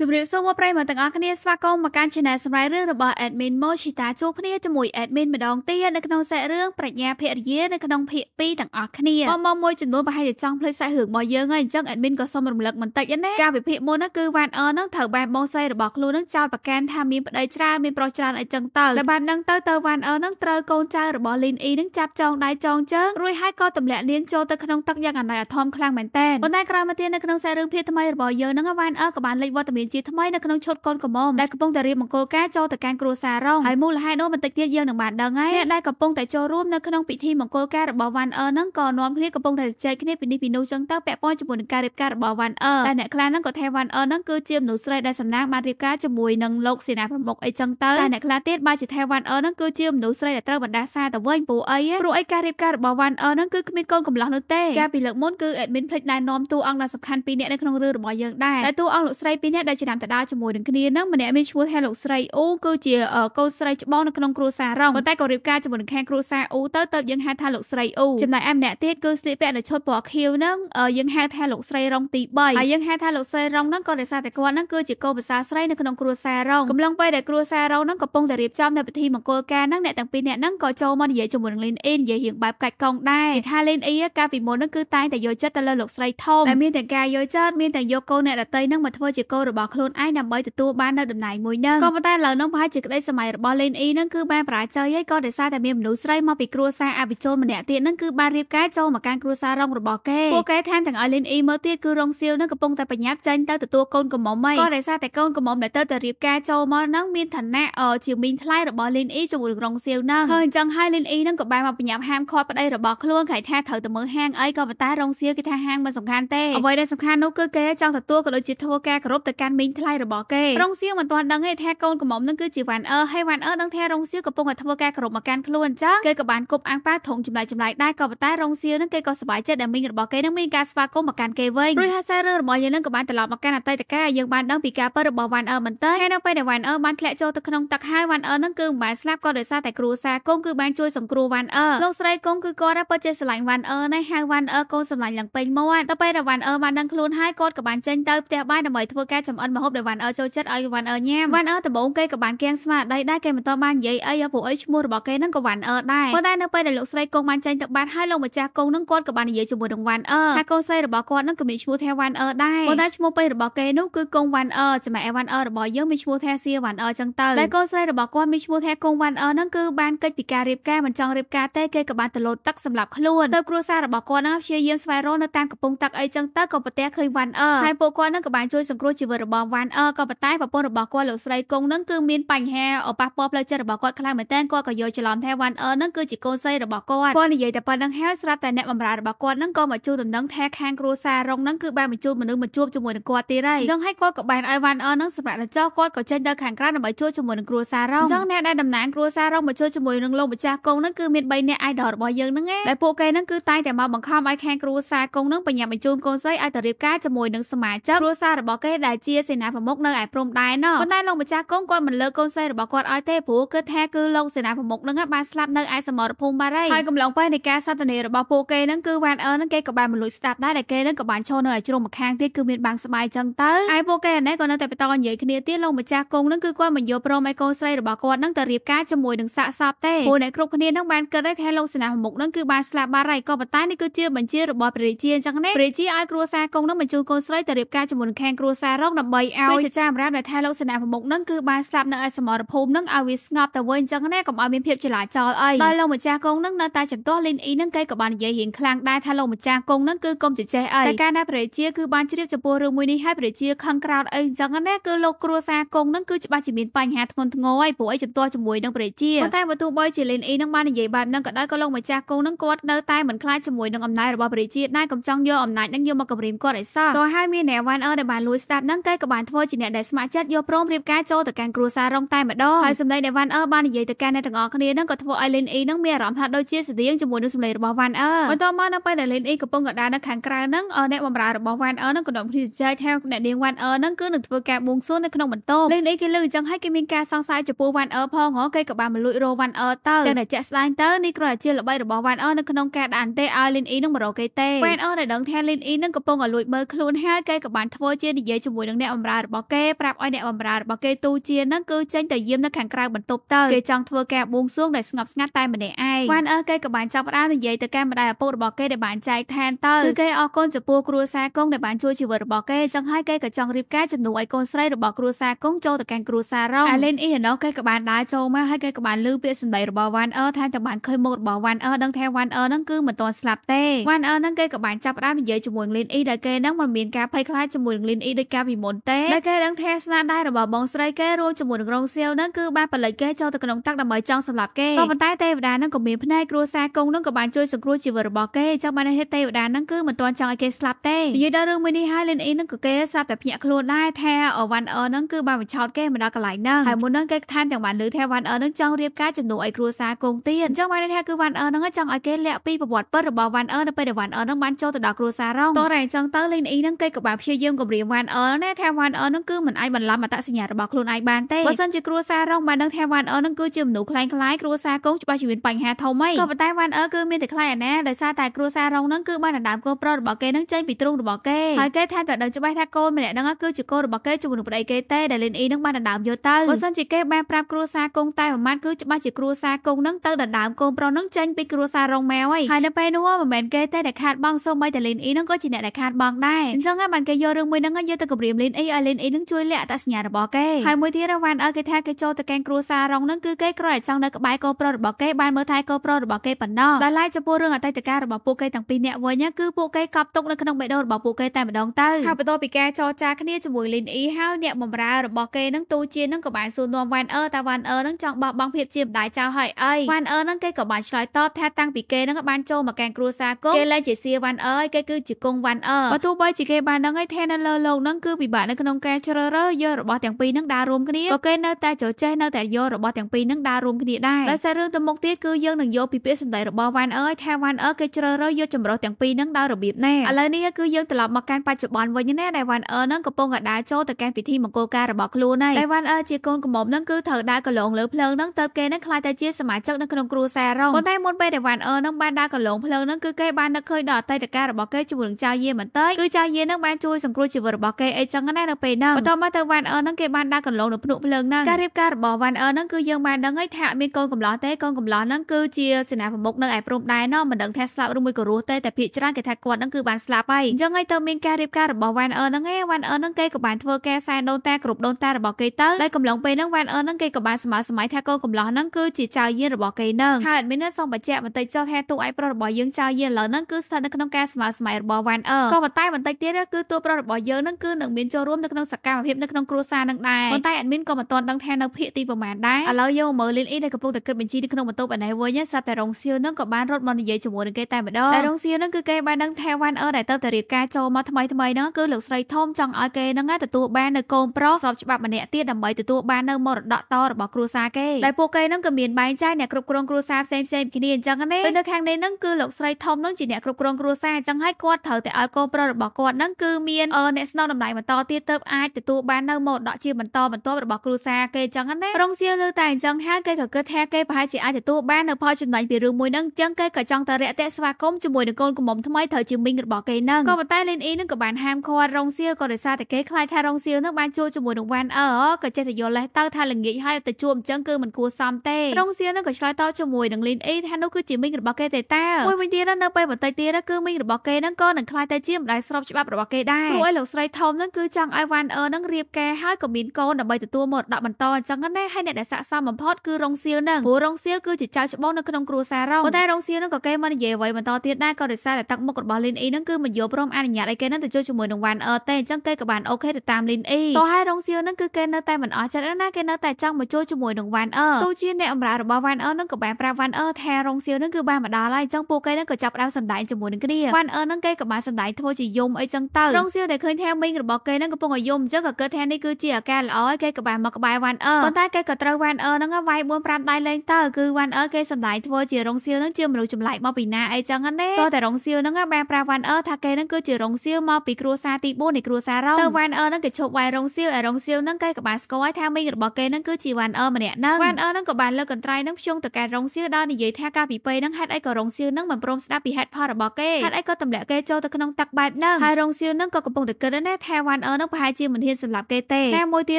ជម្រាបសួរមកប្រិយមិត្តទាំងអស់គ្នាស្វាគមន៍មកកាន់ Channel សម្រាប់រឿងរបស់ Admin Mochita ជួបគ្នាជាមួយ Admin ម្ដងទៀតនៅក្នុងសាច់រឿងប្រាជ្ញាភរិយានៅក្នុងភាគ2ទាំងអស់គ្នាមកមកមួយចំនួនប្រហែលជាចង់ភ្លេចសាច់រឿងរបស់យើងហើយអញ្ចឹង Admin ក៏សូមរំលឹកបន្តិចណាការវិភាគមុនហ្នឹងគឺ Van Er ហ្នឹងត្រូវបែបបងស្រីរបស់ខ្លួនហ្នឹងចោលប្រកាន់ថាមានប្តីច្រើនមានប្រុសច្រើនអីចឹងទៅតែបែបហ្នឹងទៅទៅ Van Er ហ្នឹងត្រូវកូនចៅរបស់ Lin E ហ្នឹងចាប់ចងដៃចងជើងរួចហើយក៏ទម្លាក់លៀនចូលទៅក្នុងទឹកយ៉ាងអណ័យអធមខ្លាំងមែនតើប៉ុន្តែក្រោយមកទៀតនៅក្នុងសាច់រឿងភាគថ្មីរបស់យើងហ្នឹង Van Er ក៏បានលេចវត្តមានជាថ្មីនៅក្នុងឈុតកូនកំមដែលកំពុងតែរៀបមង្គលការចូលទៅកាន់គ្រួសាររងហើយមូលហេតុនោះបន្តិចទៀតយើងនឹងបានដឹងហើយអ្នកដែលកំពុងតែចូលរួមនៅក្នុងពិធីមង្គលការរបស់ One Earth ហ្នឹងក៏នាំគ្នាកំពុងតែចែកគ្នាពីនេះពីនោះចឹងទៅពាក់ព័ន្ធជាមួយនឹងការរៀបការរបស់ One Earth តែអ្នកខ្លះហ្នឹងក៏ថា One Earth ហ្នឹងគឺជាមនុស្សស្រីដែលសំណាងបានរៀបការជាមួយនឹងលោកសេនាប្រមុខអីចឹងទៅតែអ្នកខ្លះទៀតបើជាថា One Earth ហ្នឹងគឺជាមនុស្សស្រីដែលត្រូវបណ្ដាសាទៅវិញព្រោះអីព្រោះអីការរៀបការរបស់ One Earth ហ្នឹងគឺគ្មានកូនកំលោះនោះទេកាលពីលើកមុនគឺ admin ភ្លេចណែនាំតួអង្គដ៏សំខាន់ពីរនាក់នៅក្នុងរឿងរបស់យើងដែរតែតួអង្គលោកស្រីពីរនាក់ដែលចំណាំតដាជាមួយនឹងគ្នានឹងម្នាក់មានឈ្មោះថាលោកស្រីអ៊ូគឺជាកូនស្រីច្បងនៅក្នុងគ្រួសាររងប៉ុន្តែក៏រៀបការជាមួយនឹងខាងគ្រួសារអ៊ូទៅទៅយើងហៅថាលោកស្រីអ៊ូចំណែកឯម្នាក់ទៀតគឺស្លៀកពាក់នៅឈុតពណ៌ខៀវនឹងយើងហៅថាលោកស្រីរងទី3ហើយយើងហៅថាលោកស្រីរងនឹងក៏ដោយសារតែគាត់នឹងគឺជាកូនប្រសាស្រីនៅក្នុងគ្រួសាររងកំឡុងពេលដែលគ្រួសាររងនឹងកំពុងតែរៀបចំនៅពិធីមង្គលការនឹងអ្នកទាំងពីរនាក់នឹងក៏ចូលមកនិយាយជាមួយនឹងលីនអ៊ីននិយាយរឿងបែបកាច់កងដែរថាលីនអ៊ីកាលពីមុននឹងគឺតែងតែយកចិត្តទៅលើលោកស្រីធំតែមានទាំងការយកចិត្តមានទាំងយកកូនអ្នកដតីនឹងមកធ្វើជាកូនរបស់របស់ខ្លួនឯងដើម្បីទទួលបាននៅតំណែងមួយនឹងក៏ប៉ុន្តែឥឡូវនោះប្រហែលជាក្តីសម័យរបស់ Lin E នឹងគឺបានប្រាជ័យហើយក៏ដោយសារតែមានមនុស្សស្រីមកពីគ្រួសារអភិជនម្នាក់ទៀតនឹងគឺបានរៀបការចូលមកកាន់គ្រួសាររងរបស់គេពួកគេថែមទាំងឲ្យ Lin E មើលទៀតគឺរងសៀវនឹងកំពុងតែបញ្ញាប់ចាញ់ទៅទទួលកូនកំមុំហីក៏ដោយសារតែកូនកំមុំដែលទៅតែរៀបការចូលមកនឹងមានឋានៈជាមីងថ្លៃរបស់ Lin E ជាមួយរងសៀវនឹងហើយអញ្ចឹងហើយ Lin E នឹងក៏បានមកបញ្ញាប់ហាមឃាត់ប្តីរបស់ខ្លួនគេថាត្រូវទៅមើលហាងអីក៏ប៉ុន្តែរងសៀវគេថាហាងមិនសំខាន់ទេអ្វីដែលសំខាន់នោះគឺគេចង់ទទួលក៏ដូចជាធ្វើការគោរពទៅកាកាន់មីងថ្លៃរបស់គេរងសៀងមិនទាន់ដឹងទេថាកូនកំមុំនឹងគឺជាវ៉ាន់អឺហើយវ៉ាន់អឺដឹងថារងសៀងកំពុងតែធ្វើការគ្រប់មកកាន់ខ្លួនអញ្ចឹងគេក៏បានគប់អាំងប៉ាវធំចម្លែកចម្លែកដែរក៏ប៉ុន្តែរងសៀងនឹងគេក៏សប្បាយចិត្តដែលមីងរបស់គេនឹងមានការស្វាគមន៍មកកាន់គេវិញរួចហើយសាររឿងរបស់យើងនឹងក៏បានត្រឡប់មកកាន់អតីតកាលយើងបានដឹងពីការពិតរបស់វ៉ាន់អឺមិនទេហើយនៅពេលដែលវ៉ាន់អឺបានធ្លាក់ចូលទៅក្នុងទឹកហើយវ៉ាន់អឺនឹងគឺមិនបានស្លាប់ក៏ដោយសារតែគ្រូសាគង់គឺបានជួយសង្គ្រោះវ៉ាន់អឺលោកស្រីគង់គឺគាត់ពិតជាស្រឡាញ់វ៉ាន់អឺណាស់ហៅវ៉ាន់អឺកូនស្រឡាញ់ឡើងពេញមាត់ដល់ពេលដែលវ៉ាន់អឺបានដឹងខ្លួនហើយគាត់ក៏បានចេញទៅផ្ទះបាយដើម្បីធ្វើការចំអិតមហូបដែលវ៉ាន់អឺចូលចិត្តឲ្យវ៉ាន់អឺញ៉ាំវ៉ាន់អឺដំបូងគេក៏បានគាំងស្មារតីដែរគេមិនតបាននិយាយអីពួកអីឈ្មោះរបស់គេនឹងក៏វ៉ាន់អឺដែរប៉ុន្តែនៅពេលដែលលោកស្រីគង់បានចេញទៅបាត់ហើយលោកម្ចាស់គង់នឹងគាត់ក៏បាននិយាយជាមួយនឹងវ៉ាន់អឺថាកូនស្រីរបស់គាត់នឹងក៏មានឈ្មោះថាវ៉ាន់អឺដែរប៉ុន្តែឈ្មោះពេករបស់គេនោះគឺគង់វ៉ាន់អឺចំណែកឯវ៉ាន់អឺរបស់យើងមានឈ្មោះថាសៀវ៉ាន់អឺចឹងទៅតែកូនស្រីរបស់គាត់មានឈ្មោះថាគង់វ៉ាន់អឺនឹងគឺបានកិច្ចពីការរៀបការមិនចង់រៀបការទេគេក៏បានទៅលោតទឹកសម្រាប់ខ្លួនទៅគ្រួសាររបស់គាត់នឹងព្យាយាមស្វែងរកនៅតាមកំពង់ទឹកអីចឹងទៅក៏ប្រទះឃើញវ៉ាន់អឺហើយពួកគាត់នឹងក៏បានជួយសង្គ្រោះជីវិតរបស់របស់វ៉ាន់អឺក៏ប៉ុន្តែប្រពន្ធរបស់គាត់លោកស្រីគង់នឹងគឺមានបញ្ហាអប៉ះពាល់ផ្លូវចិត្តរបស់គាត់ខ្លាំងមែនទែនគាត់ក៏យល់ច្រឡំថាវ៉ាន់អឺនឹងគឺជាកូនស្រីរបស់គាត់គាត់និយាយតែប៉ុណ្្នឹងហើយស្រាប់តែអ្នកបម្រើរបស់គាត់នឹងក៏មកជួលដំណឹងថាខាងគ្រួសាររងនឹងគឺបានបញ្ជូនមនុស្សមកជួបជាមួយនឹងគាត់ទៀតហើយអញ្ចឹងហើយគាត់ក៏បានឲ្យវ៉ាន់អឺនឹងសម្រាប់ទៅចោះគាត់ក៏ចេញទៅខាងក្រៅដើម្បីជួលជាមួយនឹងគ្រួសាររងអញ្ចឹងអ្នកដែលតំណាងគ្រួសាររងមកជួលជាមួយនឹងលោកម្ចាស់គង់នឹងគឺមាន3អ្នកអាយដលរបស់យើងនឹងឯងដែលពួកគេនឹងគឺតែងតែមកបង្ខំឲ្យខាងគ្រួសារគង់នឹងបញ្ញាបញ្ជូនកូនស្រីឲ្យទៅរៀបការជាមួយនឹងសមាជិកគ្រួសាររបស់គេដែលជាសេនាប្រមុខនៅឯព្រំដែនណោះប៉ុន្តែលោកម្ចាស់កងគាត់មិនលើកកូនស្រីរបស់គាត់ឲ្យទេព្រោះគិតថាគឺលោកសេនាប្រមុខនឹងបានស្លាប់នៅឯសមរភូមិបារីហើយកំឡុងពេលនៃការសន្ទនារបស់ពួកគេនឹងគឺវ៉ានអឺនឹងគេក៏បានមិនលួចស្ដាប់ដែរដែលគេនឹងក៏បានឈរនៅឯជ្រុងម្ខាងទៀតគឺមានបាំងស្បាយចឹងទៅហើយពួកគេណែក៏នៅតែបន្តនិយាយគ្នាទៀតលោកម្ចាស់កងនឹងគឺគាត់មិនយល់ព្រមឲ្យកូនស្រីរបស់គាត់នឹងទៅរៀបការជាមួយនឹងសាកសពទេព្រោះអ្នកគ្រប់គ្នានឹងបានគិតថាលោកសេនាប្រមុខនឹងគឺបានស្លាប់បារីក៏ប៉ុន្តែនេះគឺជាបញ្ជារបស់ព្រះរាជាអញ្ចឹងណាព្រះរាជាឲ្យគ្រួសារកងនឹងបញ្ជូនកូនស្រីទៅរៀបការជាមួយនឹងខាងគ្រួសាររងដើម្បីដើម្បីឲ្យពេលចចាមរាមដែលថាលោកសេនាប្រមុខនឹងគឺបានស្លាប់នៅឯសមរភូមិនឹងឲ្យវាស្ងប់ទៅវិញអញ្ចឹងណាកុំឲ្យមានភាពចលាចលអីដល់លោកម្ចាស់កងនឹងនៅតែចំទាស់លីនអ៊ីនឹងគេក៏បាននិយាយរៀងខ្លាំងដែរថាលោកម្ចាស់កងនឹងគឺកុំចេះអីតែការណាប្រជាគឺបានជ្រាបចំពោះរឿងមួយនេះហើយប្រជាខឹងក្រោតអីអញ្ចឹងណាគឺលោកគ្រួសារកងនឹងគឺច្បាស់ជាមានបញ្ហាធ្ងន់ធ្ងរហើយព្រោះអីចំទាស់ជាមួយនឹងប្រជាប៉ុន្តែបើទោះបីជាលីនអ៊ីនឹងបាននិយាយបែបហ្នឹងក៏ដោយក៏លោកម្ចាស់កងនឹងគាត់នៅតែមិនខ្លាចជាមួយនឹងអំណាចរបស់ប្រជាដែរកំចង់យកអំណាចនឹងយកមកគម្រាមគាត់ឲ្យសោះទោះហើយមានអ្នកវ៉ាន់អឺដែលបានលួចស្ដាប់ហ្នឹងគេក៏បានធ្វើជាអ្នកដែលស្ម័គ្រចិត្តយកព្រមរៀបការចូលទៅកាន់គ្រួសាររងតែម្ដងហើយសម្ដីដែលវ៉ាន់អឺបាននិយាយទៅកាន់អ្នកទាំងអស់គ្នានឹងក៏ធ្វើឲ្យលីនអ៊ីនឹងមានអារម្មណ៍ថាដូចជាស្តៀងជាមួយនឹងសម្ដីរបស់វ៉ាន់អឺបន្ទាប់មកនៅពេលដែលលីនអ៊ីកំពុងកដាលនៅខាងក្រៅនឹងអ្នកបម្រើរបស់វ៉ាន់អឺនឹងក៏នាំគ្នាចែកថាអ្នកនាងវ៉ាន់អឺនឹងគឺនឹងធ្វើការបួងសួងនៅក្នុងបន្ទប់លីនអ៊ីគេលើអញ្ចឹងហើយគេមានការសង្ស័យចំពោះវ៉ាន់អឺផងហ៎គេក៏បានមកលួចរវ៉ាន់អឺទៅតែតែជាក់ស្ដែងទៅនេះគ្រាន់តែជាល្បីរបស់វ៉ាន់អឺនៅក្នុងការដានទេឲ្យលីនអ៊ីនឹងមករកគេទេវ៉ាន់អឺដែលដឹងថាលីនអ៊ីនឹងកំពុងឲ្យលួចមើលខ្លួនហើយគេក៏បានធ្វើជានិយាយជាមួយនឹងអ្នកអ្នកបម្រើរបស់គេប្រាប់ឲ្យអ្នកបម្រើរបស់គេទូជានឹងគឺចេញទៅយាមនៅខាងក្រៅបន្ទប់ទៅគេចង់ធ្វើការបួងសួងដោយស្ងប់ស្ងាត់តែម្នាក់ឯងវ៉ាន់អើគេក៏បានចាប់ផ្ដើមនិយាយទៅកាន់ម្ដាយឪពុករបស់គេដែលបានចែកឋានទៅគឺគេអរគុណចំពោះគ្រួសារគង់ដែលបានជួយជីវិតរបស់គេចឹងហើយគេក៏ចង់រៀបការជំនួសឲ្យកូនស្រីរបស់គ្រួសារគង់ចូលទៅកាន់គ្រួសាររងអាឡេនអ៊ីណូគេក៏បានដើរចូលមកហើយគេក៏បានលឺពាក្យសម្ដីរបស់វ៉ាន់អើថែមទាំងបានឃើញមុខរបស់វ៉ាន់អើដឹងថាវ៉ាន់អើនឹងគឺមិនទាន់ស្លាប់ទេវ៉ាន់អើនឹងគេក៏បានចាប់ផ្ដើមនិយាយជាមួយលីនអ៊ីដែលគេនឹងមិនមានការភ័យខ្លាចជាមួយលីនអ៊ីដោយការពីមុនមុនទេដែលគេដឹងថាស្នាដៃរបស់បងស្រីគេរួមជាមួយនឹងរងសៀវនឹងគឺបានបលិចគេចូលទៅក្នុងទឹកដើម្បីចង់សម្លាប់គេក៏ប៉ុន្តែទេវតានឹងក៏មានភ្នែកគ្រួសារគង់នឹងក៏បានជួយសង្គ្រោះជីវិតរបស់គេចឹងបានទេទេវតានឹងគឺមិនទាន់ចង់ឲ្យគេស្លាប់ទេនិយាយដល់រឿងមួយនេះហើយលិនអ៊ីនឹងក៏គេស្រាប់តែភ្ញាក់ខ្លួនដែរថាអវ៉ាន់អឺនឹងគឺបានបញ្ឆោតគេមកដល់កន្លែងហ្នឹងហើយមុននឹងគេថែមទាំងបានលើថាវ៉ាន់អឺនឹងចង់រៀបការជំនួសឲ្យគ្រួសារគង់ទៀតចឹងបានថាគឺវ៉ាន់អឺនឹងចង់ឲ្យគេលាក់ពីប្រវត្តិពិតរបស់វ៉ាន់អឺនៅពេលដែលវ៉ាន់អឺនឹងបានចូលទៅដល់គ្រួសាររងតរ៉ែចឹងទៅលិនអ៊ីនឹងគេក៏បានព្យាយាមគម្រាមវ៉ាន់អឺណាថាវ៉ាន់អននឹងគឺមិនអាចបន្លំអត្តសញ្ញាណរបស់ខ្លួនឯងបានទេបើសិនជាគ្រួសាររងបានដឹងថាវ៉ាន់អននឹងគឺជាមនុស្សខ្លែងខ្លាយគ្រួសារកូនច្បាស់ជាមានបញ្ហាធំហីក៏ប៉ុន្តែវ៉ាន់អនគឺមានតែខ្លាចអាណាដោយសារតែគ្រួសាររងនឹងគឺបានដណ្ដើមកូនប្រុសរបស់គេនឹងចេញពីទ្រូងរបស់គេហើយគេថែមទាំងដឹងច្បាស់ថាកូនម្នាក់នឹងគឺជាកូនរបស់គេជាមួយនឹងប្តីគេទេដែលលីនអ៊ីនឹងបានដណ្ដើមយកទៅបើសិនជាគេបានប្រាប់គ្រួសារកូនតែប្រមាណគឺច្បាស់ជាគ្រួសារកូននឹងទៅដណ្ដើមកូនប្រុសនឹងចេញពីគ្រួសាររងម៉ែវហីហើយនៅពេលនោះមិនមែនគេទេដែលខាតបងសូម្បីតែលីនអ៊ីនឹងក៏ជាអ្នកដែលខាតបងដែរអញ្ចឹងហើយបានគេយករឿងមួយនឹងយកទៅគម្រាមលីលេងអីឲ្យលេងអីនឹងជួយលាក់អត្តសញ្ញាណរបស់គេហើយមួយទៀតរវ៉ាន់អើគេថាគេចូលទៅកែងគ្រួសាររងនឹងគឺគេគ្រាន់តែចង់នៅក្បែរកូនប្រុសរបស់គេបានមើលថែកូនប្រុសរបស់គេប៉ុណ្ណោះដល់ឡែកចំពោះរឿងអតីតកាលរបស់ពួកគេទាំងពីរនាក់វិញគឺពួកគេកប់ទុកនៅក្នុងបេះដូងរបស់ពួកគេតែម្ដងទៅហើយបន្ទាប់ពីការចរចាគ្នាជាមួយលីនអ៊ីហើយអ្នកបម្រើរបស់គេនឹងទូជានឹងក៏បានសួរនាំវ៉ាន់អឺតាវ៉ាន់អឺនឹងចង់បោះបង់ភាពជាម្ដាយចៅហើយអីវ៉ាន់អឺនឹងគេក៏បានឆ្លើយតបថាតាំងពីគេនឹងក៏បានចូលមកកែងគ្រួសារគង់គេលែងជាសៀវ៉ាន់អឺគេគឺជាគង់វ៉ាន់អឺបើទោះបីជាគេបានដឹងហើយថានៅលើលោកនឹងគឺពិបាកបាកនៅក្នុងការជ្រើសរើសយករបស់ទាំងពីរនឹងដើររួមគ្នាក៏គេនៅតែចរចេះនៅតែយករបស់ទាំងពីរនឹងដើររួមគ្នាដែរដោយសាររឿងទៅមុខទៀតគឺយើងនឹងយកពីពាក្យសម្ដីរបស់វ៉ាន់អើយថាវ៉ាន់អើគេជ្រើសរើសយកចម្រុះទាំងពីរនឹងដោយរបៀបណាឥឡូវនេះគឺយើងត្រឡប់មកកាន់បច្ចុប្បន្នវិញណាដែលវ៉ាន់អើនឹងកំពុងតែដើរចូលទៅកាន់ពិធីមង្គលការរបស់ខ្លួនហើយដែលវ៉ាន់អើជាកូនកំមុំនឹងគឺត្រូវដើរកន្លងលើភ្លើងនឹងទៅគេនឹងខ្លាចតែជាសមាជិកនៅក្នុងគ្រួសាររងប៉ុន្តែមុនពេលដែលវ៉ាន់អើនឹងបានដើរកន្លងភ្លើងនឹងគឺគេបាននឹកឃើញដល់អតីតកាលរបស់គេជាមួយនឹងចៅយាយមិនតិចគឺចៅយាយនឹងបានជួយសង្គ្រោះជីវិតរបស់គេអីចឹងណានៅពេលហ្នឹងបន្ទាប់មកទៅវ៉ាន់អឺហ្នឹងគេបានដាក់កន្លងនៅភ្នក់ភ្លើងហ្នឹងការរៀបការរបស់វ៉ាន់អឺហ្នឹងគឺយើងបានដឹងហើយថាមានកូនកំឡោះទេកូនកំឡោះហ្នឹងគឺជាសេនាប្រមុខនៅឯព្រំដែនហ្នឹងមិនដឹងថាស្លាប់ឬមួយក៏រស់ទេតែភាគច្រើនគេថាគាត់ហ្នឹងគឺបានស្លាប់ហើយអញ្ចឹងហើយទៅមានការរៀបការរបស់វ៉ាន់អឺហ្នឹងឯងវ៉ាន់អឺហ្នឹងគេក៏បានធ្វើការសែនដូនតាគ្រប់ដូនតារបស់គេទៅហើយកំឡុងពេលហ្នឹងវ៉ាន់អឺហ្នឹងគេក៏បានសម័យសម័យថាកូនកំឡោះហ្នឹងគឺជាចៅយានរបស់គេហ្នឹងហើយអត់មានសូមបញ្ជាក់បន្តិចចុះថាតួឯកប្រុសរបស់យើងចៅយានឥឡូវហ្នឹងគឺស្ថិតនៅក្នុងការសម័យសម័យរបស់វ៉ាន់អឺក៏ប៉ុន្តែបន្តិចទៀតគឺតួប្រុសរបស់យើងហ្នឹងគឺនឹងមានជចូលរួមនៅក្នុងសកម្មភាពនៅក្នុងគ្រួសារនឹងដែរប៉ុន្តែ admin ក៏មិនទាន់ដឹងថានៅភាគទីប្រមាណដែរឥឡូវយកមើល Lin E ដែលកំពុងតែគិតបញ្ជីនៅក្នុងបន្ទប់ឯនេះវិញស្រាប់តែរងសៀវនឹងក៏បានរត់មកនិយាយជាមួយនឹងគេតែម្ដងតែរងសៀវនឹងគឺគេបានដឹងថាវ៉ាន់អឺដែលទៅតែរៀបការចូលមកថ្មីថ្មីហ្នឹងគឺលោកស្រីធំចង់ឲ្យគេហ្នឹងទទួលបាននៅកូនប្រុសស្របច្បាប់ម្នាក់ទៀតដើម្បីទទួលបាននៅមរតកតរបស់គ្រួសារគេដែលពួកគេហ្នឹងក៏មានបែងចែកអ្នកគ្រប់គ្រងគ្រួសារផ្សេងផ្សេងគ្នាអញ្ចឹងណាពេលនៅខាងនេះហ្នឹងគឺលោកស្រីធំហ្នឹងជាអ្នកគ្រប់គ្រងគ្រួសារអញ្ចឹងហើយគាត់ត្រូវតែឲ្យកូនប្រុសរបស់គាត់ហ្នឹងគឺមានអ្នកស្នងតម្លៃបន្តទៀតទៅអាចទទួលបាននៅមរតកជាបន្តបន្ទាប់របស់គ្រួសារគេអញ្ចឹងណារងសៀវលើតែអញ្ចឹងហើយគេក៏គិតថាគេប្រហែលជាអាចទទួលបាននៅផលចំណេញពីរឿងមួយហ្នឹងអញ្ចឹងគេក៏ចង់ទៅរាក់ទាក់ស្វាគមន៍ជាមួយនឹងកូនកំមថ្មីត្រូវជាមីងរបស់គេហ្នឹងក៏ប៉ុន្តែលីនអ៊ីនឹងក៏បានហាមឃាត់រងសៀវក៏ដោយសារតែគេខ្លាចថារងសៀវនឹងបានជួបជាមួយនឹងវ៉ាន់អឺក៏ចេះតែយល់លេះទៅថាល្ងាចហើយទៅជួបអញ្ចឹងគឺមិនគួរសមទេរងសៀវនឹងក៏ឆ្លើយតបជាមួយនឹងលីនអ៊ីថានោះគឺជាមីងរបស់គេទេតាមួយវិញទៀតនៅពេលបន្តិចទៀតគឺមីងរបស់គេហ្នឹងក៏នឹងខ្លាចទៅជាម្ដាយស្របច្បាប់របស់គេដែរព្រោះឲ្យលោកស្រីធំហ្នឹងគឺចចង់ឲ្យវ៉ាន់អឺនឹងរៀបការហើយក៏មានកូនដើម្បីទទួលមរតកបន្តអញ្ចឹងណាហើយអ្នកដែលស័ក្តិសមបំផុតគឺរងសៀវនឹងព្រោះរងសៀវគឺជាចៅច្បងនៅក្នុងគ្រួសាររងប៉ុន្តែរងសៀវនឹងក៏គេមិននិយាយអ្វីបន្តទៀតដែរក៏ដោយសារតែទឹកមុខរបស់លីនអ៊ីនឹងគឺមិនយល់ព្រមអនុញ្ញាតឲ្យគេនឹងទៅជួបជាមួយនឹងវ៉ាន់អឺទេអញ្ចឹងគេក៏បានអូខេទៅតាមលីនអ៊ីតោះហើយរងសៀវនឹងគឺគេនៅតែមិនអស់ចិត្តណាគេនៅតែចង់មកជួបជាមួយនឹងវ៉ាន់អឺទោះជាអ្នកអំរារបស់វ៉ាន់អឺនឹងក៏បានប្រាប់វ៉ាន់អឺថារងសៀវនឹងគឺបានមកដល់ហើយអញ្ចឹងពួកគេនឹងក៏ចាប់ផ្ដើមសម្ដែងជាមួយនឹងគ្នាវ៉ាន់អឺនឹងគេក៏បានសម្ដែងធ្វើជាយំអីចឹងទៅរងសៀវដែលឃើញថាមីងរបស់គេនឹងនឹងកំពុងឲ្យយំអញ្ចឹងក៏គិតថានេះគឺជាឱកាសល្អឲ្យគេក្បែរមកក្បែរវ៉ាន់អឺប៉ុន្តែគេក៏ត្រូវវ៉ាន់អឺហ្នឹងវាយ4 5ដៃលេងទៅគឺវ៉ាន់អឺគេសំដាយធ្វើជារងសៀវហ្នឹងជាមនុស្សចម្លែកមកពីណាអីចឹងណាតើតែរងសៀវហ្នឹងបានប្រាវ៉ាន់អឺថាគេហ្នឹងគឺជារងសៀវមកពីគ្រួសារទី4នៃគ្រួសាររងទៅវ៉ាន់អឺហ្នឹងគេឈប់វាយរងសៀវឯរងសៀវហ្នឹងគេក៏បានស្គាល់ថាមីងរបស់គេហ្នឹងគឺជាវ៉ាន់អឺម្នាក់ហ្នឹងវ៉ាន់អឺហ្នឹងក៏បានលើកកន្ត្រៃហ្នឹងភ្ជង់ទៅកែរងសៀវដល់និយាយថាការពីពេលហ្នឹងហេតុអីក៏រងសៀវហ្នឹងមិនព្រមស្ដាប់ពីហេតុផលរបស់គេហេតុអីក៏ទម្លាក់គេចូលទៅក្នុងទឹកបែបហ្នឹងហើយរងសៀវហ្នឹងក៏កំពុងតែគិតណាថាវ៉ាន់អឺនឹងប្រហែលជាមិនហ៊ានសម្លាប់គេទេតែមួយទៀត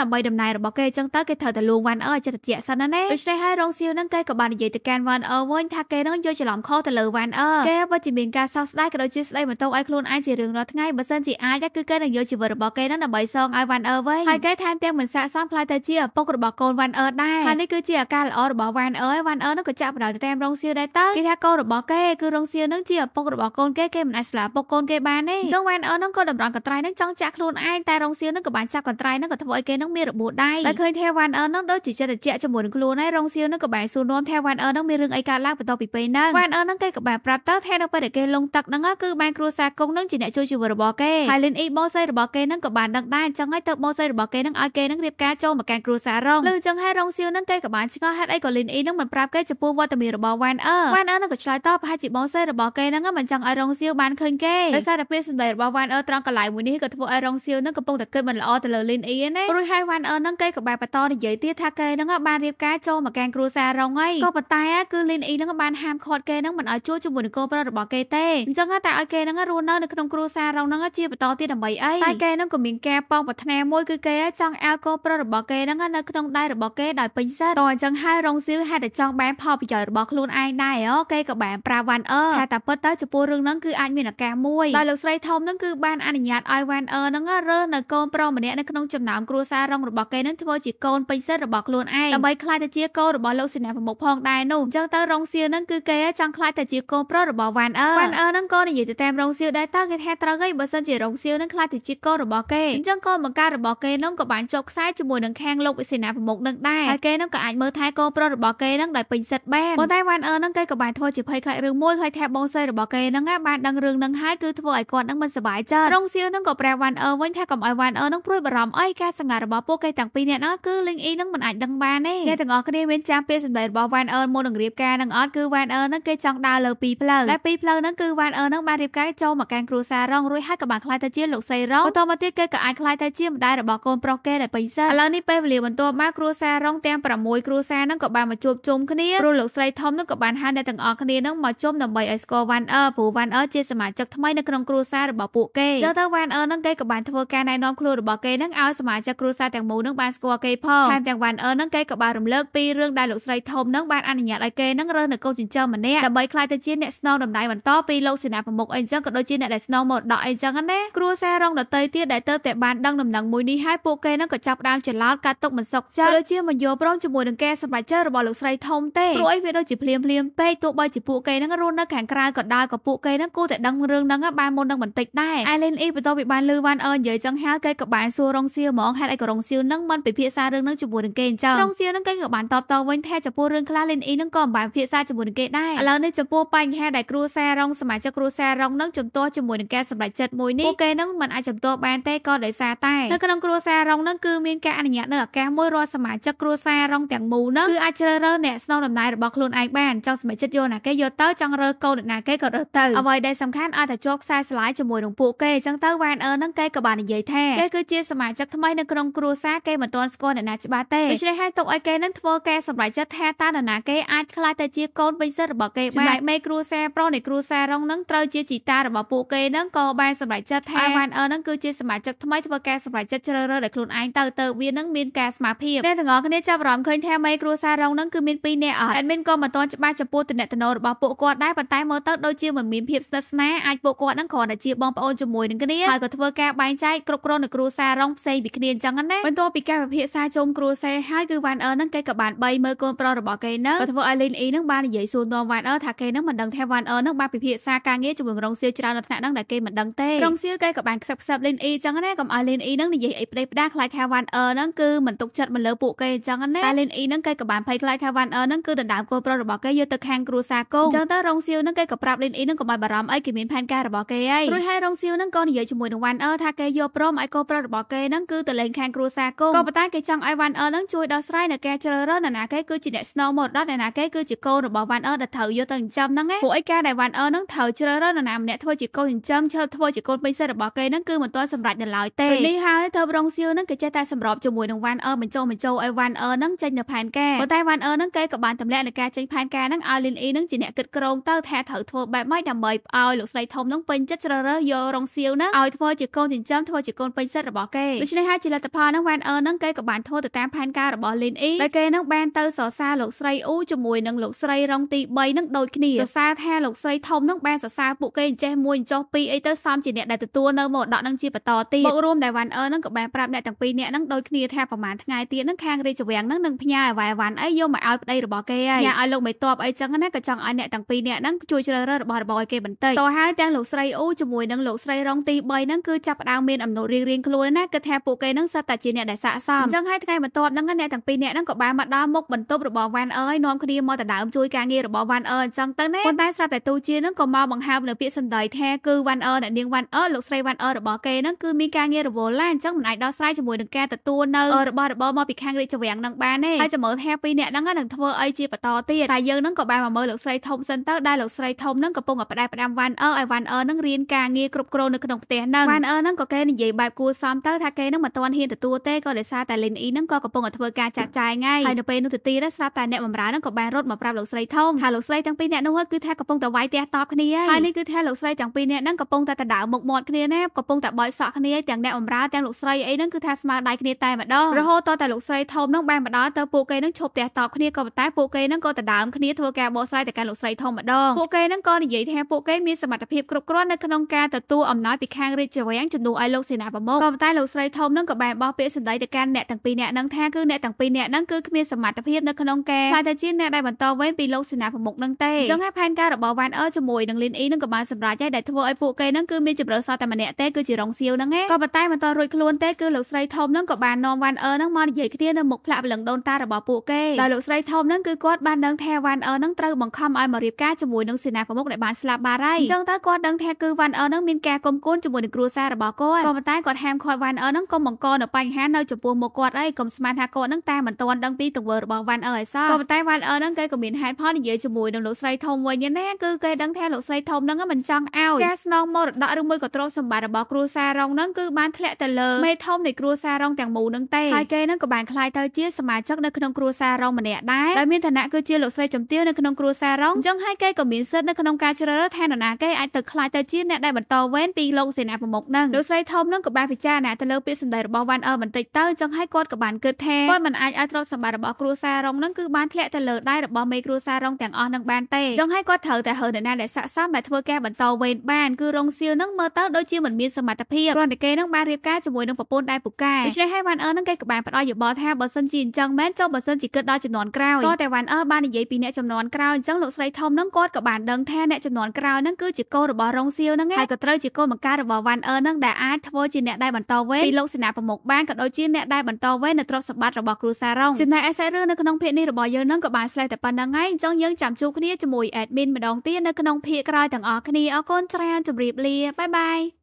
ដើម្បីដំណើររបស់គេចឹងទៅគេត្រូវតែលួងវ៉ាន់អឺចិត្តតិចសិនណាដូច្នេះហើយរងសៀវនឹងគេក៏បាននិយាយទៅកាន់វ៉ាន់អឺវិញថាគេនឹងយកច្រឡំខុសទៅលើវ៉ាន់អឺគេពិតជាមានការសោកស្ដាយក៏ដូចជាស្ដីបន្ទោសឲ្យខ្លួនឯងជារឿងរាល់ថ្ងៃបើសិនជាអាចគឺគេនឹងយកជីវិតរបស់គេនឹងដើម្បីសងឲ្យវ៉ាន់អឺវិញហើយគេថែមទាំងមិនស័កសមខ្លាចទៅជាឪពុករបស់កូនវ៉ាន់អឺដែរហើយនេះគឺជាឱកាសល្អរបស់វ៉ាន់អឺវ៉ាន់អឺនឹងក៏ចាក់បណ្ដោយទៅតាមរងសៀវដែរទៅគេថាកូនរបស់គេគឺរងសៀវនឹងជាឪពុករបស់កូនគេគេមិនអាចស្លាប់ឪពុកកូនគេបានទេអញ្ចឹងវ៉ាន់អឺនឹងក៏តម្រង់កត្រៃនឹងចង់ចាក់ខ្លួនឯងតែរងសៀននឹងក៏បានចាប់កន្ត្រៃនឹងក៏ធ្វើឲ្យគេនឹងមានរបួសដែរតែឃើញថេវ៉ាន់អឺនឹងដូចជាចិត្តជាក់ជាមួយនឹងខ្លួនឯងរងសៀននឹងក៏បានសួរនាំថេវ៉ាន់អឺនឹងមានរឿងអីកើតឡើងបន្ទាប់ពីពេលហ្នឹងវ៉ាន់អឺនឹងគេក៏បានប្រាប់ទៅថានៅពេលដែលគេលងទឹកហ្នឹងគឺបានគ្រួសារគង់នឹងជាអ្នកជួយជីវិតរបស់គេហើយលិនអ៊ីបូសៃរបស់គេនឹងក៏បានដឹងដែរអញ្ចឹងហើយទៅបូសៃរបស់គេនឹងឲ្យគេនឹងរៀបការចូលមកកាន់គ្រួសាររងលើអញ្ចឹងហើយរងសៀននឹងគេក៏បានឆ្ងល់ហេតុអីក៏លិនអ៊ីនឹងមិនប្រាប់គេចំពោះវត្តមានរបស់វ៉ាន់អឺវ៉ាន់អឺនឹងក៏ឆ្លើយតបប្រហែលជាបូសៃរបស់គេនឹងមិនចង់ឲ្យរងសៀវបានឃើញគេដោយសារតែពាក្យសម្ដីរបស់វ៉ាន់អឺត្រង់កន្លែងមួយនេះក៏ធ្វើឲ្យរងសៀវនឹងកំពុងតែគិតមិនល្អទៅលើលីនអ៊ីណាព្រោះហើយវ៉ាន់អឺនឹងគេក៏បែបបន្តនិយាយទៀតថាគេនឹងបានរៀបការចូលមកកាងគ្រួសាររងហើយក៏ប៉ុន្តែគឺលីនអ៊ីនឹងបានហាមឃាត់គេនឹងមិនឲ្យជួបជាមួយនឹងកូនប្រុសរបស់គេទេអញ្ចឹងតែឲ្យគេនឹងរស់នៅនៅក្នុងគ្រួសាររងនឹងជាបន្តទៀតដើម្បីអីតែគេនឹងក៏មានការប៉ងប្រាថ្នាមួយគឺគេចង់ឲ្យកូនប្រុសរបស់គេនឹងនៅក្នុងដៃរបស់គេដោយពេញសិទ្ធតអញ្ចឹងហើយរងសៀវហេតុតែចង់បានផលប្រយោជន៍របស់ខ្លួនឯងដែរអូគេក៏បានប្រាប់វ៉ាន់អឺថាតែពិតទៅចំពោះរឿងហ្នឹងគឺអាចមានឱកាសមួយដោយលោកស្រីធំហ្នឹងគឺបានអនុញ្ញាតឲ្យវ៉ាន់អឺហ្នឹងរើសនៅកូនប្រុសម្នាក់នៅក្នុងចំណោមគ្រួសាររងរបស់គេនឹងធ្វើជាកូនពេញសិទ្ធិរបស់ខ្លួនឯងដើម្បីខ្លាចទៅជាកូនរបស់លោកសេនាប្រមុខផងដែរនោះអញ្ចឹងទៅរងសៀវនឹងគឺគេចង់ខ្លាចទៅជាកូនប្រុសរបស់វ៉ាន់អឺវ៉ាន់អឺនឹងក៏និយាយទៅតាមរងសៀវដែរតើគេថាត្រូវហើយបើសិនជារងសៀវនឹងខ្លាចទៅជាកូនរបស់គេអញ្ចឹងកូនបង្ការរបស់គេនឹងក៏បានចុកខ្សែជាមួយនឹងខាងលោកសេនាប្រមុខនឹងដែរហើយគេនឹងក៏អាចមើលថែកូនប្រុសរបស់គេនឹងដោយពេញសិទ្ធិបានប៉ុន្តែវ៉ាន់អឺនឹងគេក៏បានធ្វើជាភ័យខ្លាចរឿងមួយខ្លាចថាបងស្រីរបស់គេនឹងបានដឹងរឿងនឹងហើយគឺធ្វើឲ្យគាត់នឹងមិនសប្បាយចិត្តរងសៀវនឹងក៏ប្រែវ៉ាន់អឺវិញថាកុំឲ្យវ៉ានអឺនឹងព្រួយបារម្ភអីការសង្ការរបស់ពួកគេទាំងពីរនាក់នោះគឺលីងអ៊ីនឹងមិនអាចដឹងបានទេគេទាំងអស់គ្នាមានចាំពាក្យសម្ដីរបស់វ៉ានអឺមុននឹងរៀបការនឹងអត់គឺវ៉ានអឺនឹងគេចង់ដើរលើពីរផ្លូវតែពីរផ្លូវនឹងគឺវ៉ានអឺនឹងបានរៀបការចូលមកកាន់គ្រួសាររងរួចហើយក៏បានខ្លាយទៅជាលោកសីរងបន្តមកទៀតគេក៏អាចខ្លាយទៅជាម្ដាយរបស់កូនប្រុសគេដែលពេញសិស្សឥឡូវនេះពេលវេលាបន្ទាប់មកគ្រួសាររងទាំង6គ្រួសារនឹងក៏បានមកជួបជុំគ្នាព្រោះលោកស្រីធំនឹងក៏បានហៅអ្នកទាំងអស់គ្នានឹងមកជុំដើម្បីឲ្យស្គាល់វ៉ានអឺព្រោះវ៉ានអឺជាសមាជិកថ្មីនៅក្នុងគ្រួសាររបស់ពួកគេចឹងទៅវ៉ានអឺនឹងគេក៏បានធ្វើធ្វើការណែនាំខ្លួនរបស់គេនឹងឲ្យសមាជិកគ្រួសារទាំងមូលនឹងបានស្គាល់គេផងថែមទាំងវ៉ាន់អឺនឹងគេក៏បានរំលឹកពីរឿងដែលលោកស្រីធំនឹងបានអនុញ្ញាតឲ្យគេនឹងរើសនៅកូនចិញ្ចឹមម្នាក់ដើម្បីខ្លាយទៅជាអ្នកស្នងតំណែងបន្តពីលោកសេនាប្រមុខអីចឹងក៏ដូចជាអ្នកដែលស្នងមរតកអីចឹងណាគ្រួសាររងដតីទៀតដែលទៅតែបានដឹងដំណឹងមួយនេះហើយពួកគេនឹងក៏ចាប់ផ្ដើមច្រឡោតកាត់ទុកមិនសុខចិត្តដូចជាមិនយល់ព្រមជាមួយនឹងការសម្រេចចិត្តរបស់លោកស្រីធំទេព្រោះអីវាដូចជាភ្លាមភ្លាមពេកទោះបីជាពួកគេនឹងរស់នៅខាងក្រៅក៏ដោយក៏ពួកគេនឹងគួរតែដឹងរឿងហ្នឹងបានមុននឹងបន្តិចដែរអៃលីនអ៊ីបន្ទាប់ពីបានលឺវ៉ាន់អឺនិយាយយាយចឹងហើយគេក៏បានសួររងសៀវហ្មងហេតុអីក៏រងសៀវនឹងមិនពិភាក្សារឿងនឹងជាមួយនឹងគេអញ្ចឹងរងសៀវនឹងគេក៏បានតបតវិញថាចំពោះរឿងខ្លះលីនអ៊ីនឹងក៏មិនបានពិភាក្សាជាមួយនឹងគេដែរឥឡូវនេះចំពោះបញ្ហាដែលគ្រួសាររងសមាជិកគ្រួសាររងនឹងជំទាស់ជាមួយនឹងការសម្រេចចិត្តមួយនេះពួកគេនឹងមិនអាចជំទាស់បានទេក៏ដោយសារតែនៅក្នុងគ្រួសាររងនឹងគឺមានការអនុញ្ញាតនៅឱកាសមួយរាល់សមាជិកគ្រួសាររងទាំងមូលនឹងគឺអាចជ្រើសរើសអ្នកស្នងតំណែងរបស់ខ្លួនឯងបានចង់សម្រេចចិត្តយកណាគេយកទៅចង់រើសកូនអ្នកណាគេក៏រើសទៅអ្វីដែលសំខាន់អាចតែជាប់ខ្សែស្រឡាយជាមួយនឹងពួកគេអញ្ចឹងទៅវ៉ានអឺនឹងគេក៏បាននិយាយថាគេគឺជាសមាជិកថ្មីនៅក្នុងគ្រួសារគេមិនទាន់ស្គាល់អ្នកណាច្បាស់ទេដូច្នេះហើយទុកឲ្យគេនឹងធ្វើការសម្រេចចិត្តថាតើនរណាគេអាចខ្លាចទៅជាកូនពេញសិទ្ធិរបស់គេបានចំណែកមេគ្រួសារប្រុសនៃគ្រួសាររងនឹងត្រូវជាជីតារបស់ពួកគេនឹងក៏បានសម្រេចចិត្តថាអាវ៉ាន់អឺនឹងគឺជាសមាជិកថ្មីធ្វើការសម្រេចចិត្តជ្រើសរើសដោយខ្លួនឯងទៅទៅវានឹងមានការស្មារភាពអ្នកទាំងអស់គ្នាចាប់អារម្មណ៍ឃើញថាមេគ្រួសាររងនឹងគឺមាន2នាក់អត់អេដមីនក៏មិនទាន់ច្បាស់ចំពោះតំណែងរបស់ពួកគាត់ដែរប៉ុន្តែមើលទៅដូចជាមិនមានភាពស្និទ្ធស្នាលអាចពួកគាត់នឹងគ្រាន់តែជាបងប្អូនជាមួយនឹងគ្នាហើយក៏ធ្វើការបែងចែកគ្រប់គ្រងនៅគ្រួសាររងផ្សេងពីគ្នាអញ្ចឹងណាបន្ទាប់ពីការពិភាក្សាជុំគ្រួសារហើយគឺវ៉ាន់អឺនឹងគេក៏បាន3មើលកូនប្រុសរបស់គេនឹងក៏ធ្វើឲ្យលីនអ៊ីនឹងបាននិយាយសួរនាំវ៉ាន់អឺថាគេនឹងមិនដឹងថាវ៉ាន់អឺនឹងបានពិភាក្សាការងារជាមួយរងសៀវច្រើននៅថ្នាក់នឹងដែលគេមិនដឹងទេរងសៀវគេក៏បានខ្សឹបខ្សឹបលីនអ៊ីអញ្ចឹងណាកុំឲ្យលីនអ៊ីនឹងនិយាយអីផ្ដេសផ្ដាសខ្លាចថាវ៉ាន់អឺនឹងគឺមិនទុកចិត្តមិនលើពួកគេអញ្ចឹងណាតែលីនអ៊ីនឹងគេក៏បានភ័យខ្លាចថាវ៉ាន់អឺនឹងគឺដណ្ដើមកូនប្រុសរបស់គេយកទៅខាងគ្រួសារកូនអញ្ចឹងទៅរងសៀវនឹងគេក៏ប្រាប់លីនអ៊ីនឹងកុំឲ្យបារម្ភអីគេមានផែនការរបស់គេហើយរួចហើយរងសៀវនឹងក៏និយាយជាមួយនឹងវ៉ាន់អឺថាគេយល់ព្រមឲ្យកូនប្រុសរបស់គេនឹងគឺទៅលេងខាងគ្រួសារគង់ក៏ប៉ុន្តែគេចង់ឲ្យវ៉ាន់អឺនឹងជួយដោះស្រាយនៅការជ្រើសរើសនរណាគេគឺជាអ្នកស្នូលមរតកនរណាគេគឺជាកូនរបស់វ៉ាន់អឺដែលត្រូវយកទៅចិញ្ចឹមហ្នឹងឯងពួកឯការដែលវ៉ាន់អឺនឹងត្រូវជ្រើសរើសនរណាម្នាក់ធ្វើជាកូនចិញ្ចឹមឈើធ្វើជាកូនពេញសិទ្ធិរបស់គេនឹងគឺមិនទាន់សម្រេចដល់ឡើយទេនេះហើយធ្វើរងសៀវនឹងគេចេះតែសម្របជាមួយនឹងវ៉ាន់អឺបញ្ចុះបញ្ចូលឲ្យវ៉ាន់អឺនឹងចេញនៅផែនការប៉ុន្តែវ៉ាន់អឺនឹងគេក៏បានទម្លាក់នៅការចេញផែនការនឹងឲ្យលីនអ៊ីនឹងជាអ្នកគិតក្រងទៅថាត្រូវធ្វើបែបម៉េចដើម្បីឲ្យលោកស្រីធំនឹងពេញចិត្តជ្រើសរើសយករងសៀវនឹងឲ្យធ្វើជាកូនចិញ្ចឹមមធ្វើជាកូនពេញសិទ្ធិរបស់គេដូច្នេះហើយជាលទ្ធផលនឹងវ៉ានអឺនឹងគេក៏បានធ្វើទៅតាមផែនការរបស់លីនអ៊ីដែលគេនឹងបានទៅសរសើរលោកស្រីអ៊ូជាមួយនឹងលោកស្រីរងទី3នឹងដូចគ្នាសរសើរថាលោកស្រីធំនឹងបានសរសើរពួកគេចេះមួយចុះពីរអីទៅសំជាអ្នកដែលទទួលនៅមរតកនឹងជាបន្តទៀតបូករួមដែលវ៉ាន់អឺនឹងក៏បានប្រាប់អ្នកទាំងពីរអ្នកនឹងដូចគ្នាថាប្រហែលថ្ងៃទៀតនឹងខាងរាជវាំងនឹងនឹងផ្ញើអវ៉ៃវ៉ាន់អីយកមកឲ្យប្តីរបស់គេហើយញ៉ាឲ្យលោកមេតបអីចឹងណាក៏ចង់ឲ្យអ្នកទាំងពីរអ្នកនឹងជួយជ្រើសរើសរបស់របរឲ្យគេបន្តិចតោះហើយទាំងលោកស្រីអ៊ូជាមួយនឹងលោកស្រីរងទី3នឹងគឺចាប់ផ្ដើមមានអំណាចរៀងរៀងខ្លួនណាគិតថាពួកគេនឹងសត្វតែជាអ្នកដែលស័កសមអញ្ចឹងហើយថ្ងៃបន្ទាប់ហ្នឹងអ្នកទាំងពីរអ្នកហ្នឹងក៏បានមកដល់មុខបន្ទប់របស់វ៉ាន់អើយនាំគ្នាមកដណ្ដើមជួយការងាររបស់វ៉ាន់អើអញ្ចឹងទៅណាប៉ុន្តែស្រាប់តែទូជាហ្នឹងក៏មកបង្ហើបនៅពាក្យសម្ដីថាគឺវ៉ាន់អើអ្នកនាងវ៉ាន់អើលោកស្រីវ៉ាន់អើរបស់គេហ្នឹងគឺមានការងាររវល់ឡាអញ្ចឹងមិនអាចដោះស្រាយជាមួយនឹងការទទួលនៅរបស់របរមកពីខាងរាជវាំងនឹងបានទេហើយចាំមើលថាពីរអ្នកហ្នឹងនឹងធ្វើអីជាបន្តទៀតតែយើងហ្នឹងក៏បានមកមើលលោកស្រីធំសិនទៅដែលលោកស្រីធំហ្នឹងកំពុងតែផ្ដែផ្ដាំវ៉ាន់អើឲ្យវ៉ាន់អើហ្នឹងរៀនការងារគ្រប់គ្រងនៅក្នុងផ្ទះហ្នឹងវ៉ាន់អើហ្នឹងក៏គេនិយាយបែបគួសមទៅថាគេនឹងមិនទាន់ហ៊ានទទួលទេក៏ដោយសារតែលីនអ៊ីនឹងក៏កំពុងតែធ្វើការចាត់ចែងហើយហើយនៅពេលនោះទៅទៀតស្រាប់តែអ្នកបម្រើនឹងក៏បានរត់មកប្រាប់លោកស្រីធំថាលោកស្រីទាំងពីរអ្នកនោះគឺថាកំពុងតែវាយទះតបគ្នាហើយនេះគឺថាលោកស្រីទាំងពីរអ្នកនឹងកំពុងតែដៅមុខមាត់គ្នាណាកំពុងតែបោយសក់គ្នាទាំងអ្នកបម្រើទាំងលោកស្រីអីនឹងគឺថាស្មើដៃគ្នាតែម្ដងរហូតតតែលោកស្រីធំនឹងបានមកដល់ទៅពួកគេនឹងឈប់ទះតបគ្នាក៏ប៉ុន្តែពួកគេនឹងក៏ដដើមគ្នាធ្វើការបកស្រាយទៅកាន់លោកស្រីធំម្ដងពួកគេនឹងក៏និយាយថាពួកគេមានសមត្ថភាពគ្រប់គ្រាន់នៅក្នុងការទទួលអំណោយពីខាងរាជវាំងជំនួសឲ្យលោកសេនាប្រមុខក៏ប៉ុន្តែលោកស្រីធំនឹងក៏បានបោះពាក្យសម្ដីទៅកាន់អ្នកទាំងពីរអ្នកនឹងថាគឺអ្នកទាំងពីរអ្នកនឹងគឺគ្មានសមត្ថភាពនៅក្នុងការខ្លាចតែជាអ្នកដែលបន្តវេនពីលោកសេនាប្រមុខនឹងទេអញ្ចឹងហើយផែនការរបស់វ៉ានអឺជាមួយនឹងលីនអ៊ីនឹងក៏បានសម្រេចហើយដែលធ្វើឲ្យពួកគេនឹងគឺមានចម្រើនសតតែម្នាក់ទេគឺជារងសៀវនឹងឯងក៏ប៉ុន្តែមិនតរួចខ្លួនទេគឺលោកស្រីធំនឹងក៏បាននាំវ៉ានអឺនឹងមកនិយាយគ្នានៅមុខផ្លាកពលឹងដូនតារបស់ពួកគេដោយលោកស្រីធំនឹងគឺគាត់បានដឹងថាវ៉ានអឺនឹងត្រូវបង្ខំឲ្យមករៀបការជាមួយនឹងសេនាប្រមុខដែលបានស្លាប់បារហើយអញ្ចឹងតើគាត់ដឹងថាគឺវ៉ានអឺនឹងមានការគុំគួនជាមួយនឹងគ្រួសាររបស់គាត់ក៏ប៉ុន្តែគាត់ហាមឃាត់វ៉ាន់អឺហ្នឹងក៏បង្កនៅបញ្ហានៅចំពោះមុខគាត់អីកុំស្មានថាគាត់ហ្នឹងតែមិនទាន់ដឹងពីទង្វើរបស់វ៉ាន់អឺឯសោះក៏ប៉ុន្តែវ៉ាន់អឺហ្នឹងគេក៏មានហេតុផលនិយាយជាមួយនឹងលោកស្រីធំវិញណាគឺគេដឹងថាលោកស្រីធំហ្នឹងមិនចង់ឲ្យការស្នងមរតកឬមួយក៏ទ្រព្យសម្បត្តិរបស់គ្រួសាររងហ្នឹងគឺបានធ្លាក់ទៅលើមេធំនៃគ្រួសាររងទាំងមូលហ្នឹងទេហើយគេហ្នឹងក៏បានក្លាយទៅជាសមាជិកនៅក្នុងគ្រួសាររងម្នាក់ដែរដែលមានឋានៈគឺជាលោកស្រីចំទាវនៅក្នុងគ្រួសាររងអញ្ចឹងហើយគេក៏មានសិទ្ធិនៅក្នុងការជ្រើសរើសឋានៈគេអាចទៅក្លាយទៅជាអ្នកដែលបន្តវេនពីលោកសេនាប្រមុខហ្នឹងលោកស្រីធធំនឹងក៏បានពិចារណាទៅលើពាក្យសម្ដីរបស់វ៉ាន់អឺបន្តិចទៅចឹងហើយគាត់ក៏បានគិតថាគាត់មិនអាចឲ្យទ្រព្យសម្បត្តិរបស់គ្រួសាររងនឹងគឺបានធ្លាក់ទៅលើដៃរបស់មេគ្រួសាររងទាំងអស់នឹងបានទេចឹងហើយគាត់ត្រូវតែហៅអ្នកណាដែលស័ក្តិសមដែលធ្វើការបន្តវេនបានគឺរងសៀវនឹងមើលទៅដូចជាមិនមានសមត្ថភាពព្រោះតែគេនឹងបានរៀបការជាមួយនឹងប្រពន្ធដែរពូកាដូច្នេះហើយវ៉ាន់អឺនឹងគេក៏បានផ្ដល់យោបល់ថាបើសិនជាអញ្ចឹងមែនចុះបើសិនជាគិតដល់ចំនួនក្រោយក៏តែវ៉ាន់អឺបាននិយាយពីអ្នកចំនួនក្រោយអញ្ចឹងលោកស្រីធំនឹងគាត់ក៏បានដឹងថាអ្នកចំនួនក្រោយនឹងគឺជាកូនរបស់រងសៀវនឹងហើយក៏ត្រូវជាកូនបង្ការរបស់វ៉ាន់អឺនឹងដែលអាចអាចធ្វើជាអ្នកដែលបន្តវេនពីលោកសេនាប្រមុខបានក៏ដូចជាអ្នកដែលបន្តវេននៅទ្រព្យសម្បត្តិរបស់គ្រួសាររងចំណែកឯសាច់រឿងនៅក្នុងភាគនេះរបស់យើងនឹងក៏បានស្លេះតែប៉ុណ្្នឹងហើយអញ្ចឹងយើងចាំជួបគ្នាជាមួយ admin ម្ដងទៀតនៅក្នុងភាគក្រោយទាំងអស់គ្នាអរគុណច្រើនជម្រាបលាបាយបាយ